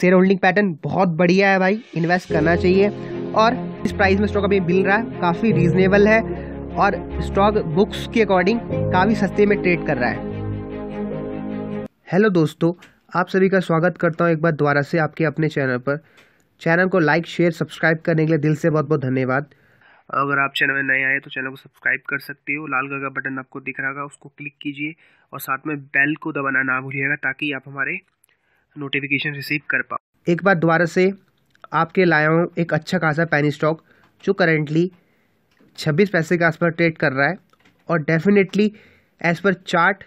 share holding pattern बहुत बढ़िया है भाई इन्वेस्ट करना चाहिए और इस प्राइस में स्टॉक अभी मिल रहा है काफ़ी रीजनेबल है और स्टॉक बुक्स के अकॉर्डिंग काफ़ी सस्ते में ट्रेड कर रहा है हेलो दोस्तों आप सभी का स्वागत करता हूँ एक बार दोबारा से आपके अपने चैनल पर चैनल को लाइक शेयर सब्सक्राइब करने के लिए दिल से बहुत बहुत धन्यवाद अगर आप चैनल में नए आए तो चैनल को सब्सक्राइब कर सकते हो लाल कलर का बटन आपको दिख रहा होगा उसको क्लिक कीजिए और साथ में बेल को दबाना ना भूलिएगा ताकि आप हमारे नोटिफिकेशन रिसीव कर पाओ एक बार दोबारा से आपके लाया हूँ एक अच्छा खासा पैनी स्टॉक जो करेंटली छब्बीस पैसे के आसपास ट्रेड कर रहा है और definitely as per chart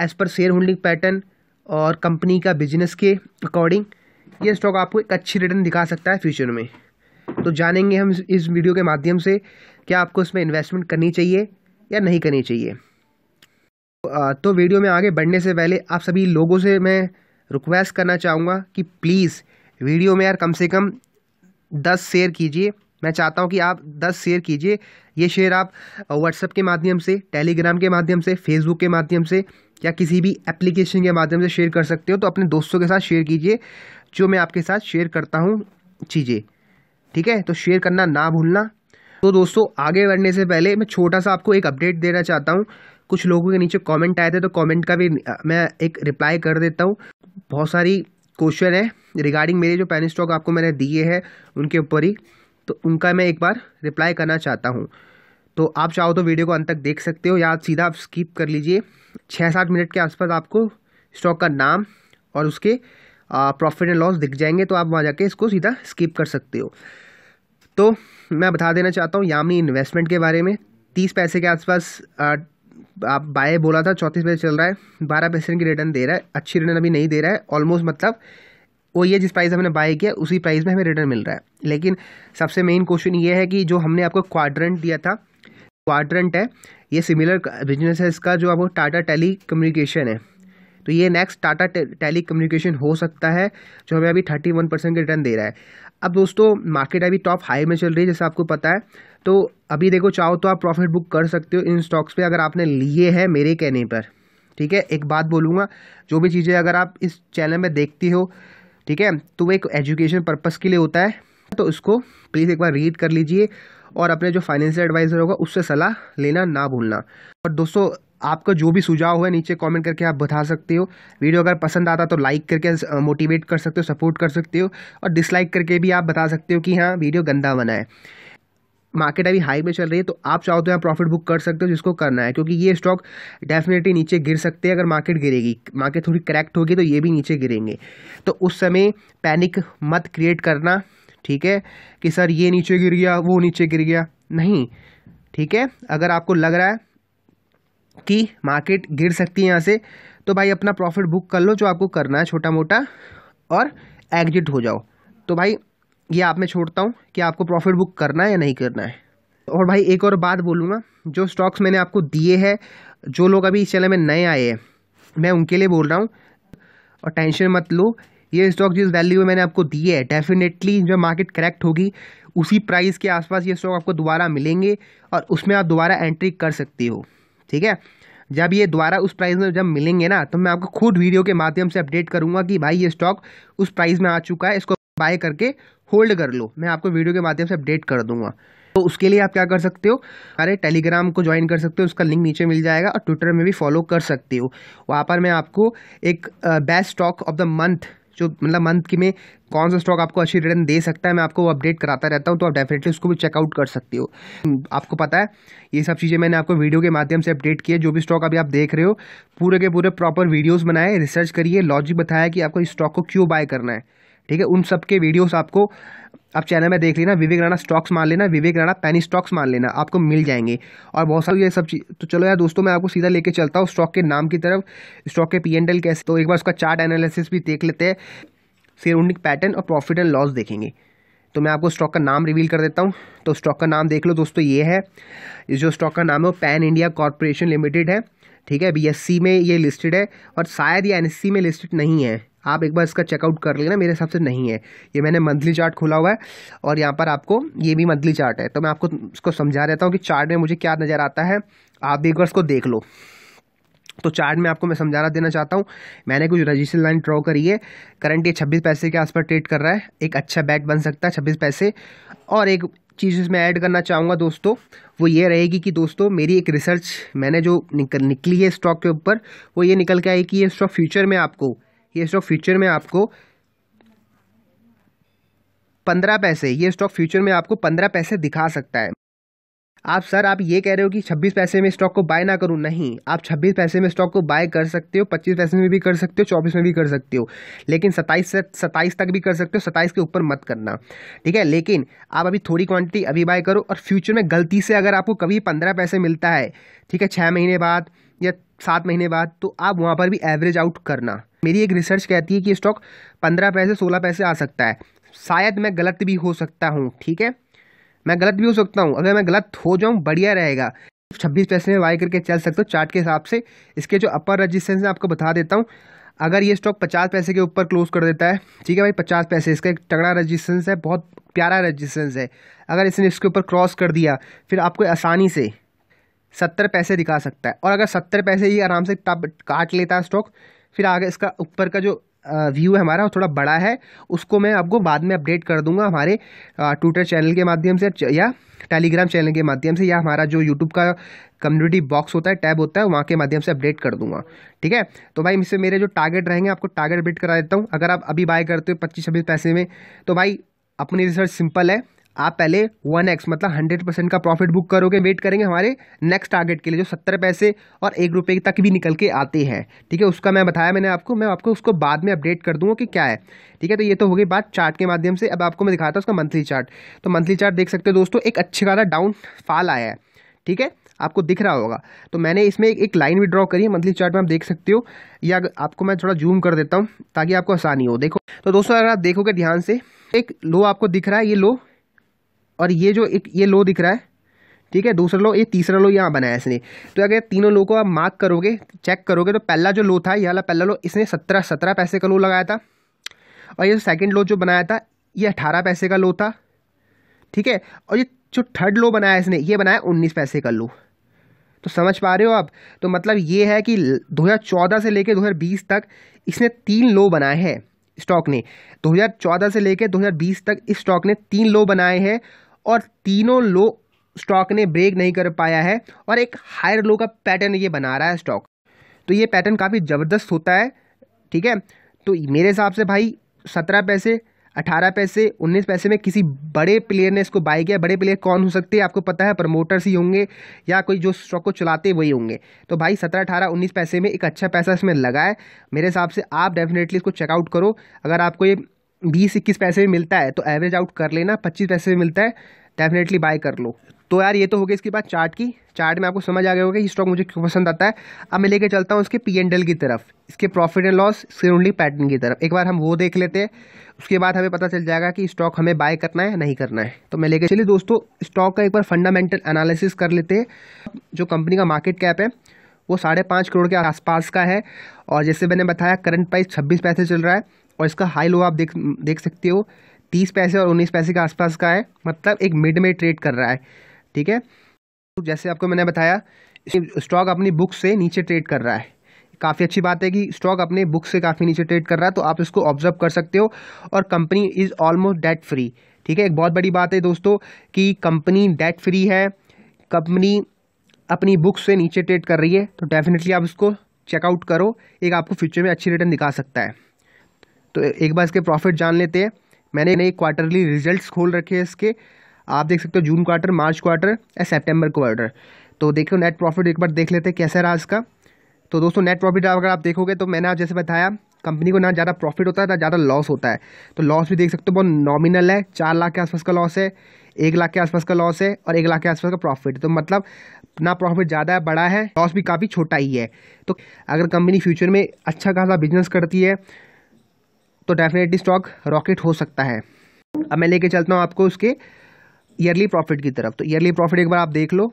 as per share holding pattern और कंपनी का बिजनेस के अकॉर्डिंग ये स्टॉक आपको एक अच्छी रिटर्न दिखा सकता है फ्यूचर में तो जानेंगे हम इस वीडियो के माध्यम से क्या आपको इसमें इन्वेस्टमेंट करनी चाहिए या नहीं करनी चाहिए तो वीडियो तो में आगे बढ़ने से पहले आप सभी लोगों से मैं रिक्वेस्ट करना चाहूँगा कि प्लीज़ वीडियो में यार कम से कम दस शेयर कीजिए मैं चाहता हूँ कि आप दस शेयर कीजिए ये शेयर आप व्हाट्सएप के माध्यम से टेलीग्राम के माध्यम से फेसबुक के माध्यम से या किसी भी एप्लीकेशन के माध्यम से शेयर कर सकते हो तो अपने दोस्तों के साथ शेयर कीजिए जो मैं आपके साथ शेयर करता हूँ चीज़ें ठीक है तो शेयर करना ना भूलना तो दोस्तों आगे बढ़ने से पहले मैं छोटा सा आपको एक अपडेट देना चाहता हूँ कुछ लोगों के नीचे कमेंट आए थे तो कमेंट का भी मैं एक रिप्लाई कर देता हूँ बहुत सारी क्वेश्चन है रिगार्डिंग मेरे जो पेन स्टॉक आपको मैंने दिए हैं उनके ऊपर ही तो उनका मैं एक बार रिप्लाई करना चाहता हूँ तो आप चाहो तो वीडियो को अंत तक देख सकते हो या सीधा आप स्किप कर लीजिए छः सात मिनट के आसपास आपको स्टॉक का नाम और उसके प्रॉफिट एंड लॉस दिख जाएंगे तो आप वहाँ जाके इसको सीधा स्किप कर सकते हो तो मैं बता देना चाहता हूँ यामी इन्वेस्टमेंट के बारे में तीस पैसे के आसपास आप बाय बोला था चौंतीस पैसे चल रहा है बारह परसेंट की रिटर्न दे रहा है अच्छी रिटर्न अभी नहीं दे रहा है ऑलमोस्ट मतलब वो ये जिस प्राइस हमने बाय किया उसी प्राइस में हमें रिटर्न मिल रहा है लेकिन सबसे मेन क्वेश्चन ये है कि जो हमने आपको क्वाड्रेंट दिया था क्वाड्रेंट है ये सिमिलर बिजनेस है इसका जो आपको टाटा टेली कम्युनिकेशन है तो ये नेक्स्ट टाटा टेली कम्युनिकेशन हो सकता है जो हमें अभी थर्टी वन परसेंट रिटर्न दे रहा है अब दोस्तों मार्केट अभी टॉप हाई में चल रही है जैसा आपको पता है तो अभी देखो चाहो तो आप प्रॉफिट बुक कर सकते हो इन स्टॉक्स पे अगर आपने लिए हैं मेरे कहने पर ठीक है एक बात बोलूँगा जो भी चीज़ें अगर आप इस चैनल में देखती हो ठीक है तो वो एक एजुकेशन पर्पज़ के लिए होता है तो उसको प्लीज़ एक बार रीड कर लीजिए और अपने जो फाइनेंशियल एडवाइज़र होगा उससे सलाह लेना ना भूलना और दोस्तों आपका जो भी सुझाव है नीचे कमेंट करके आप बता सकते हो वीडियो अगर पसंद आता तो लाइक करके मोटिवेट कर सकते हो सपोर्ट कर सकते हो और डिसलाइक करके भी आप बता सकते हो कि हाँ वीडियो गंदा बना है मार्केट अभी हाई में चल रही है तो आप चाहो तो यहाँ प्रॉफिट बुक कर सकते हो जिसको करना है क्योंकि ये स्टॉक डेफिनेटली नीचे गिर सकते हैं अगर मार्केट गिरेगी मार्केट थोड़ी करेक्ट होगी तो ये भी नीचे गिरेंगे तो उस समय पैनिक मत क्रिएट करना ठीक है कि सर ये नीचे गिर गया वो नीचे गिर गया नहीं ठीक है अगर आपको लग रहा है कि मार्केट गिर सकती है यहाँ से तो भाई अपना प्रॉफिट बुक कर लो जो आपको करना है छोटा मोटा और एग्जिट हो जाओ तो भाई ये आप में छोड़ता हूँ कि आपको प्रॉफिट बुक करना है या नहीं करना है और भाई एक और बात बोलूँगा जो स्टॉक्स मैंने आपको दिए हैं जो लोग अभी इस चैनल में नए आए हैं मैं उनके लिए बोल रहा हूँ और टेंशन मत लो ये स्टॉक जिस वैल्यू में मैंने आपको दिए है डेफिनेटली जब मार्केट करेक्ट होगी उसी प्राइस के आसपास ये स्टॉक आपको दोबारा मिलेंगे और उसमें आप दोबारा एंट्री कर सकती हो ठीक है जब ये दोबारा उस प्राइस में जब मिलेंगे ना तो मैं आपको खुद वीडियो के माध्यम से अपडेट करूँगा कि भाई ये स्टॉक उस प्राइस में आ चुका है इसको बाय करके होल्ड कर लो मैं आपको वीडियो के माध्यम से अपडेट कर दूंगा तो उसके लिए आप क्या कर सकते हो हमारे टेलीग्राम को ज्वाइन कर सकते हो उसका लिंक नीचे मिल जाएगा और ट्विटर में भी फॉलो कर सकते हो वहाँ पर मैं आपको एक best stock of the month जो मतलब मंथ की में कौन सा स्टॉक आपको अच्छी रिटर्न दे सकता है मैं आपको अपडेट कराता रहता हूँ तो आप डेफिनेटली उसको भी चेकआउट कर सकते हो आपको पता है ये सब चीज़ें मैंने आपको वीडियो के माध्यम से अपडेट किए जो भी स्टॉक अभी आप देख रहे हो पूरे के पूरे प्रॉपर वीडियोज़ बनाए रिसर्च करिए लॉजिक बताया कि आपको इस स्टॉक को क्यों बाय करना है ठीक है उन सब के वीडियोस आपको आप चैनल में देख लेना विवेक राणा स्टॉक्स मान लेना विवेक राणा पैनी स्टॉक्स मान लेना आपको मिल जाएंगे और बहुत सारी ये सब चीज़ तो चलो यार दोस्तों मैं आपको सीधा लेके चलता हूँ स्टॉक के नाम की तरफ स्टॉक के पी एंड एल कैसे तो एक बार उसका चार्ट एनालिसिस भी देख लेते हैं फिर उनकी पैटर्न और प्रॉफिट एंड लॉस देखेंगे तो मैं आपको स्टॉक का नाम रिवील कर देता हूँ तो स्टॉक का नाम देख लो दोस्तों ये है जो स्टॉक का नाम है वो पैन इंडिया कॉरपोरेशन लिमिटेड है ठीक है बीएससी में ये लिस्टेड है और शायद ये एनएससी में लिस्टेड नहीं है आप एक बार इसका चेकआउट कर लेना मेरे हिसाब से नहीं है ये मैंने मंथली चार्ट खोला हुआ है और यहाँ पर आपको ये भी मंथली चार्ट है तो मैं आपको इसको समझा देता हूँ कि चार्ट में मुझे क्या नज़र आता है आप भी एक बार इसको देख लो तो चार्ट में आपको मैं समझाना देना चाहता हूँ मैंने कुछ रजिस्टर लाइन ड्रॉ करी है करंट ये छब्बीस पैसे के आसपास ट्रेड कर रहा है एक अच्छा बैट बन सकता है छब्बीस पैसे और एक चीज़ इसमें ऐड करना चाहूँगा दोस्तों वो ये रहेगी कि दोस्तों मेरी एक रिसर्च मैंने जो निकल निकली है स्टॉक के ऊपर वो ये निकल के आई कि ये स्टॉक फ्यूचर में आपको ये स्टॉक फ्यूचर में आपको पंद्रह पैसे ये स्टॉक फ्यूचर में आपको पंद्रह पैसे दिखा सकता है आप सर आप ये कह रहे हो कि छब्बीस पैसे में स्टॉक को बाय ना करूं नहीं आप छब्बीस पैसे में स्टॉक को बाय कर सकते हो पच्चीस पैसे में भी कर सकते हो चौबीस में भी कर सकते हो लेकिन सत्ताईस से सत्ताईस तक भी कर सकते हो सत्ताईस के ऊपर मत करना ठीक है लेकिन आप अभी थोड़ी क्वांटिटी अभी बाय करो और फ्यूचर में गलती से अगर आपको कभी पंद्रह पैसे मिलता है ठीक है छः महीने बाद या सात महीने बाद तो आप वहाँ पर भी एवरेज आउट करना मेरी एक रिसर्च कहती है कि स्टॉक पंद्रह पैसे सोलह पैसे आ सकता है शायद मैं गलत भी हो सकता हूँ ठीक है मैं गलत भी हो सकता हूँ अगर मैं गलत हो जाऊँ बढ़िया रहेगा छब्बीस पैसे में बाई करके चल सकते हो चार्ट के हिसाब से इसके जो अपर रजिस्टेंस है आपको बता देता हूँ अगर ये स्टॉक पचास पैसे के ऊपर क्लोज कर देता है ठीक है भाई पचास पैसे इसका एक तगड़ा रजिस्टेंस है बहुत प्यारा रजिस्टेंस है अगर इसने इसके ऊपर क्रॉस कर दिया फिर आपको आसानी से सत्तर पैसे दिखा सकता है और अगर सत्तर पैसे ये आराम से तब काट लेता है स्टॉक फिर आगे इसका ऊपर का जो व्यू है हमारा वो थोड़ा बड़ा है उसको मैं आपको बाद में अपडेट कर दूंगा हमारे ट्विटर चैनल के माध्यम से या टेलीग्राम चैनल के माध्यम से या हमारा जो यूट्यूब का कम्युनिटी बॉक्स होता है टैब होता है वहाँ के माध्यम से अपडेट कर दूंगा ठीक है तो भाई इससे मेरे जो टारगेट रहेंगे आपको टारगेट अपडेट करा देता हूँ अगर आप अभी बाय करते हो पच्चीस छब्बीस पैसे में तो भाई अपनी रिसर्च सिंपल है आप पहले वन एक्स मतलब हंड्रेड परसेंट का प्रॉफिट बुक करोगे वेट करेंगे हमारे नेक्स्ट टारगेट के लिए जो सत्तर पैसे और एक रुपये तक भी निकल के आते हैं ठीक है उसका मैं बताया मैंने आपको मैं आपको उसको बाद में अपडेट कर दूंगा कि क्या है ठीक है तो ये तो हो गई बात चार्ट के माध्यम से अब आपको मैं दिखाता हूँ उसका मंथली चार्ट तो मंथली चार्ट देख सकते हो दोस्तों एक अच्छे खासा डाउन फॉल आया है ठीक है आपको दिख रहा होगा तो मैंने इसमें एक, एक लाइन भी ड्रॉ करी है मंथली चार्ट में आप देख सकते हो या आपको मैं थोड़ा जूम कर देता हूँ ताकि आपको आसानी हो देखो तो दोस्तों अगर आप देखोगे ध्यान से एक लो आपको दिख रहा है ये लो और ये जो एक ये लो दिख रहा है ठीक है दूसरा लो ये तीसरा लो यहाँ बनाया इसने तो अगर तीनों लो को आप मार्क करोगे चेक करोगे तो पहला जो लो था ये वाला पहला लो इसने सत्रह सत्रह पैसे का लो लगाया था और ये जो सेकेंड लो जो बनाया था ये अठारह पैसे का लो था ठीक है और ये जो थर्ड लो बनाया इसने ये बनाया उन्नीस पैसे का लो तो समझ पा रहे हो आप तो मतलब ये है कि 2014 से लेकर 2020 तक इसने तीन लो बनाए हैं स्टॉक ने 2014 से लेकर 2020 तक इस स्टॉक ने तीन लो बनाए हैं और तीनों लो स्टॉक ने ब्रेक नहीं कर पाया है और एक हायर लो का पैटर्न ये बना रहा है स्टॉक तो ये पैटर्न काफ़ी ज़बरदस्त होता है ठीक है तो मेरे हिसाब से भाई सत्रह पैसे अठारह पैसे उन्नीस पैसे में किसी बड़े प्लेयर ने इसको बाई किया बड़े प्लेयर कौन हो सकते हैं आपको पता है प्रमोटर्स ही होंगे या कोई जो स्टॉक को चलाते वही होंगे तो भाई सत्रह अठारह उन्नीस पैसे में एक अच्छा पैसा इसमें लगा है मेरे हिसाब से आप डेफिनेटली इसको चेकआउट करो अगर आपको ये बीस इक्कीस पैसे में मिलता है तो एवरेज आउट कर लेना पच्चीस पैसे में मिलता है डेफिनेटली बाय कर लो तो यार ये तो हो गया इसके बाद चार्ट की चार्ट में आपको समझ आ गया होगा कि स्टॉक मुझे क्यों पसंद आता है अब मैं लेके चलता हूँ उसके पी एंड एल की तरफ इसके प्रॉफिट एंड लॉस इसके ओनली पैटर्न की तरफ एक बार हम वो देख लेते हैं उसके बाद हमें पता चल जाएगा कि स्टॉक हमें बाय करना है नहीं करना है तो मैं लेके चलिए दोस्तों स्टॉक का एक बार फंडामेंटल एनालिसिस कर लेते हैं जो कंपनी का मार्केट कैप है वो साढ़े पाँच करोड़ के आसपास का है और जैसे मैंने बताया करंट प्राइस छब्बीस पैसे चल रहा है और इसका हाई लो आप देख देख सकते हो तीस पैसे और उन्नीस पैसे के आसपास का है मतलब एक मिड में ट्रेड कर रहा है ठीक है तो जैसे आपको मैंने बताया स्टॉक अपनी बुक से नीचे ट्रेड कर रहा है काफ़ी अच्छी बात है कि स्टॉक अपने बुक से काफ़ी नीचे ट्रेड कर रहा है तो आप इसको ऑब्जर्व कर सकते हो और company is almost debt free ठीक है एक बहुत बड़ी बात है दोस्तों कि कंपनी डेट फ्री है कंपनी अपनी बुक से नीचे ट्रेड कर रही है तो डेफिनेटली आप इसको चेकआउट करो एक आपको फ्यूचर में अच्छी रिटर्न दिखा सकता है तो एक बार इसके प्रॉफिट जान लेते हैं मैंने नए क्वार्टरली रिजल्ट्स खोल रखे हैं इसके आप देख सकते हो जून क्वार्टर मार्च क्वार्टर या सेप्टेम्बर क्वार्टर तो देखो नेट प्रॉफिट एक बार देख लेते हैं कैसा रहा इसका तो दोस्तों नेट प्रॉफिट अगर आप देखोगे तो मैंने आप जैसे बताया कंपनी को ना ज़्यादा प्रॉफिट होता है ना ज़्यादा लॉस होता है तो लॉस भी देख सकते हो बहुत नॉमिनल है चार लाख के आसपास का लॉस है एक लाख के आसपास का लॉस है और एक लाख के आसपास का प्रॉफिट तो मतलब ना प्रॉफिट ज़्यादा है बड़ा है लॉस भी काफ़ी छोटा ही है तो अगर कंपनी फ्यूचर में अच्छा खासा बिजनेस करती है तो डेफिनेटली स्टॉक रॉकेट हो सकता है अब मैं लेके चलता हूँ आपको उसके ईयरली प्रॉफिट की तरफ तो ईयरली प्रॉफिट एक बार आप देख लो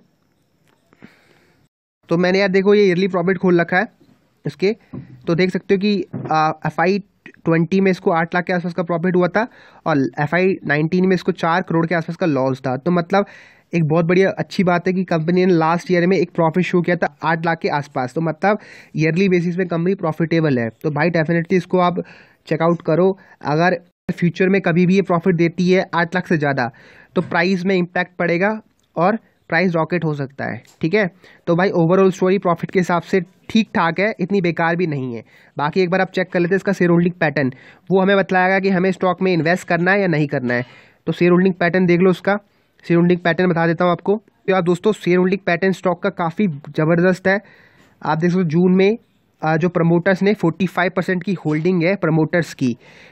तो मैंने यार देखो ये ईयरली प्रॉफिट खोल रखा है इसके तो देख सकते हो कि एफ आई ट्वेंटी में इसको आठ लाख के आसपास का प्रॉफिट हुआ था और एफ आई नाइनटीन में इसको चार करोड़ के आसपास का लॉस था तो मतलब एक बहुत बढ़िया अच्छी बात है कि कंपनी ने लास्ट ईयर में एक प्रॉफिट शो किया था आठ लाख के आसपास तो मतलब ईयरली बेसिस पे कंपनी प्रॉफिटेबल है तो भाई डेफिनेटली इसको आप चेकआउट करो अगर फ्यूचर में कभी भी ये प्रॉफिट देती है आठ लाख से ज़्यादा तो प्राइस में इम्पैक्ट पड़ेगा और प्राइस रॉकेट हो सकता है ठीक है तो भाई ओवरऑल स्टोरी प्रॉफिट के हिसाब से ठीक ठाक है इतनी बेकार भी नहीं है बाकी एक बार आप चेक कर लेते हैं इसका शेयर होल्डिंग पैटर्न वो हमें बताएगा कि हमें स्टॉक में इन्वेस्ट करना है या नहीं करना है तो शेयर होल्डिंग पैटर्न देख लो उसका शेयर होल्डिंग पैटर्न बता देता हूँ आपको तो आप दोस्तों शेयर होल्डिंग पैटर्न स्टॉक का काफ़ी ज़बरदस्त है आप देख सकते हो जून में जो प्रमोटर्स ने 45 परसेंट की होल्डिंग है प्रमोटर्स की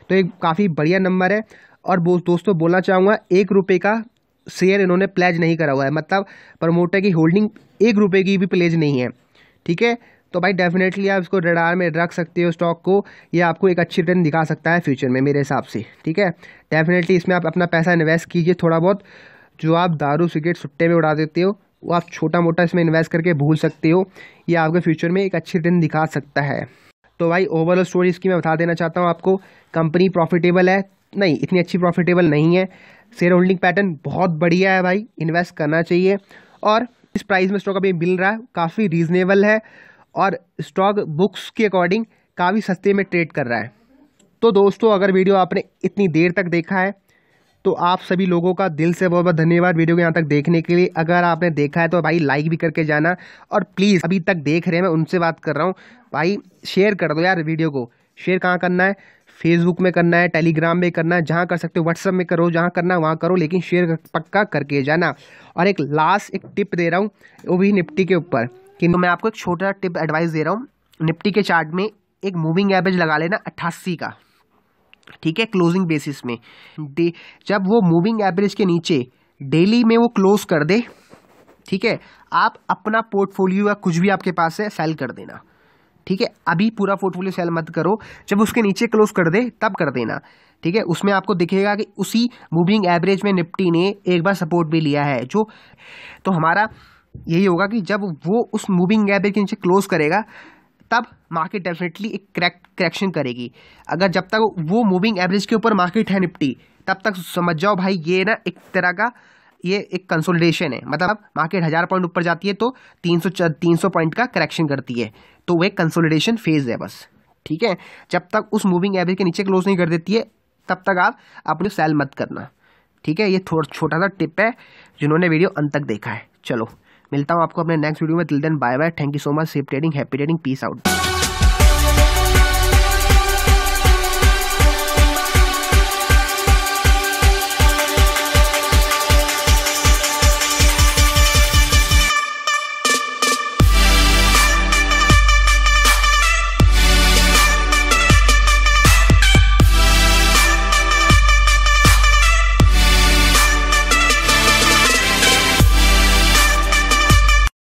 तो एक काफ़ी बढ़िया नंबर है और बो दोस्तों बोलना चाहूँगा एक रुपये का शेयर इन्होंने प्लेज नहीं करा हुआ है मतलब प्रमोटर की होल्डिंग एक रुपये की भी प्लेज नहीं है ठीक है तो भाई डेफिनेटली आप इसको रडार में रख सकते हो स्टॉक को ये आपको एक अच्छी रिटर्न दिखा सकता है फ्यूचर में मेरे हिसाब से ठीक है डेफिनेटली इसमें आप अपना पैसा इन्वेस्ट कीजिए थोड़ा बहुत जो आप दारू सिगरेट सुट्टे में उड़ा देते हो वो आप छोटा मोटा इसमें इन्वेस्ट करके भूल सकते हो ये आपके फ्यूचर में एक अच्छी दिन दिखा सकता है तो भाई ओवरऑल स्टोरी इसकी मैं बता देना चाहता हूँ आपको कंपनी प्रॉफिटेबल है नहीं इतनी अच्छी प्रॉफिटेबल नहीं है शेयर होल्डिंग पैटर्न बहुत बढ़िया है भाई इन्वेस्ट करना चाहिए और इस प्राइस में स्टॉक अभी मिल रहा है काफ़ी रीजनेबल है और स्टॉक बुक्स के अकॉर्डिंग काफ़ी सस्ते में ट्रेड कर रहा है तो दोस्तों अगर वीडियो आपने इतनी देर तक देखा है तो आप सभी लोगों का दिल से बहुत बहुत धन्यवाद वीडियो को यहाँ तक देखने के लिए अगर आपने देखा है तो भाई लाइक भी करके जाना और प्लीज़ अभी तक देख रहे हैं मैं उनसे बात कर रहा हूँ भाई शेयर कर दो यार वीडियो को शेयर कहाँ करना है फेसबुक में करना है टेलीग्राम में करना है जहाँ कर सकते हो व्हाट्सअप में करो जहाँ करना है वहाँ करो लेकिन शेयर पक्का करके जाना और एक लास्ट एक टिप दे रहा हूँ वो भी निफ्टी के ऊपर कि मैं आपको एक छोटा टिप एडवाइस दे रहा हूँ निफ्टी के चार्ट में एक मूविंग एवरेज लगा लेना अट्ठासी का ठीक है क्लोजिंग बेसिस में जब वो मूविंग एवरेज के नीचे डेली में वो क्लोज कर दे ठीक है आप अपना पोर्टफोलियो या कुछ भी आपके पास है सेल कर देना ठीक है अभी पूरा पोर्टफोलियो सेल मत करो जब उसके नीचे क्लोज कर दे तब कर देना ठीक है उसमें आपको दिखेगा कि उसी मूविंग एवरेज में निफ्टी ने एक बार सपोर्ट भी लिया है जो तो हमारा यही होगा कि जब वो उस मूविंग एवरेज के नीचे क्लोज करेगा तब मार्केट डेफिनेटली एक क्रैक करेक्शन करेगी अगर जब तक वो मूविंग एवरेज के ऊपर मार्केट है निपटी तब तक समझ जाओ भाई ये ना एक तरह का ये एक कंसोलिडेशन है मतलब मार्केट हज़ार पॉइंट ऊपर जाती है तो तीन सौ तीन सौ पॉइंट का करेक्शन करती है तो वह कंसोलिडेशन फेज़ है बस ठीक है जब तक उस मूविंग एवरेज के नीचे क्लोज नहीं कर देती है तब तक आप अपनी सेल मत करना ठीक है ये थोड़ा छोटा सा टिप है जिन्होंने वीडियो अंत तक देखा है चलो मिलता हूँ आपको अपने नेक्स्ट वीडियो में till then bye bye thank you so much safe trading happy trading peace out